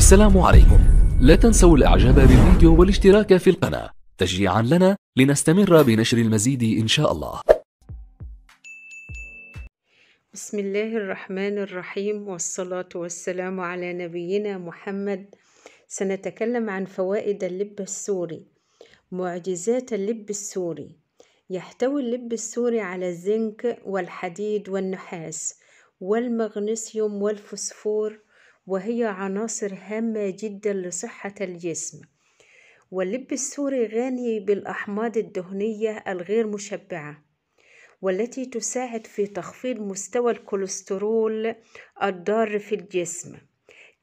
السلام عليكم لا تنسوا الاعجاب بالفيديو والاشتراك في القناة تشجيعا لنا لنستمر بنشر المزيد ان شاء الله بسم الله الرحمن الرحيم والصلاة والسلام على نبينا محمد سنتكلم عن فوائد اللب السوري معجزات اللب السوري يحتوي اللب السوري على الزنك والحديد والنحاس والمغنيسيوم والفوسفور وهي عناصر هامة جدا لصحة الجسم واللب السوري غني بالأحماض الدهنية الغير مشبعة والتي تساعد في تخفيض مستوى الكوليسترول الضار في الجسم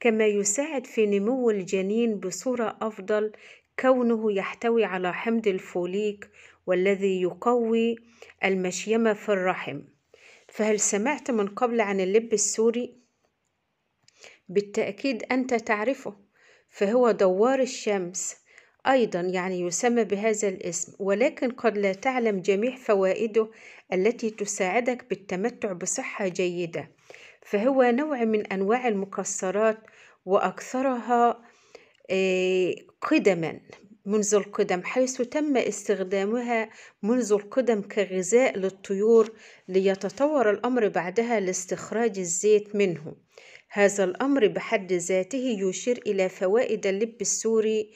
كما يساعد في نمو الجنين بصورة أفضل كونه يحتوي على حمض الفوليك والذي يقوي المشيمة في الرحم فهل سمعت من قبل عن اللب السوري؟ بالتأكيد أنت تعرفه فهو دوار الشمس أيضا يعني يسمى بهذا الاسم ولكن قد لا تعلم جميع فوائده التي تساعدك بالتمتع بصحة جيدة فهو نوع من أنواع المكسرات وأكثرها آه، قدما منذ القدم حيث تم استخدامها منذ القدم كغذاء للطيور ليتطور الأمر بعدها لاستخراج الزيت منه هذا الأمر بحد ذاته يشير إلى فوائد اللب السوري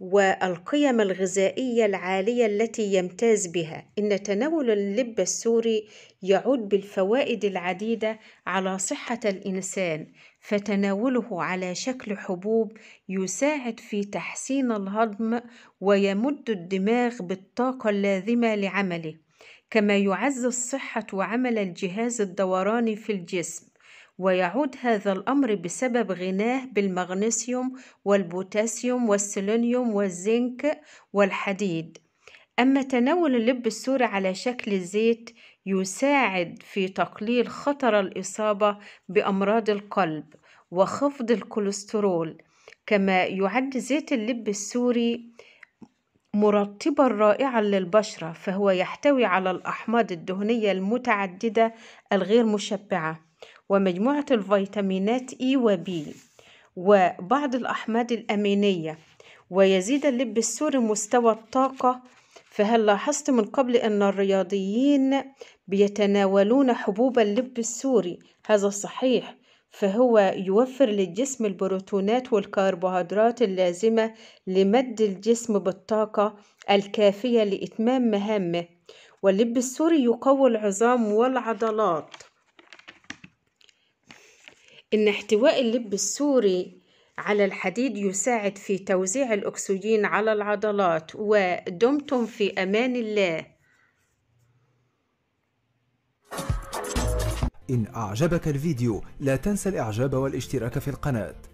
والقيم الغذائية العالية التي يمتاز بها إن تناول اللب السوري يعود بالفوائد العديدة على صحة الإنسان فتناوله على شكل حبوب يساعد في تحسين الهضم ويمد الدماغ بالطاقة اللازمة لعمله كما يعزز صحة وعمل الجهاز الدوراني في الجسم ويعود هذا الأمر بسبب غناه بالمغنيسيوم والبوتاسيوم والسيلينيوم والزنك والحديد أما تناول اللب السوري على شكل زيت يساعد في تقليل خطر الإصابة بأمراض القلب وخفض الكوليسترول كما يعد زيت اللب السوري مرطبا رائعا للبشرة فهو يحتوي على الأحماض الدهنية المتعددة الغير مشبعة ومجموعة الفيتامينات E وبي وبعض الأحماض الأمينية ويزيد اللب السوري مستوى الطاقة فهل لاحظت من قبل أن الرياضيين بيتناولون حبوب اللب السوري هذا صحيح فهو يوفر للجسم البروتونات والكربوهيدرات اللازمة لمد الجسم بالطاقة الكافية لإتمام مهامه واللب السوري يقوي العظام والعضلات إن احتواء اللب السوري على الحديد يساعد في توزيع الأكسجين على العضلات ودمتم في أمان الله إن أعجبك الفيديو لا تنسى الإعجاب والاشتراك في القناة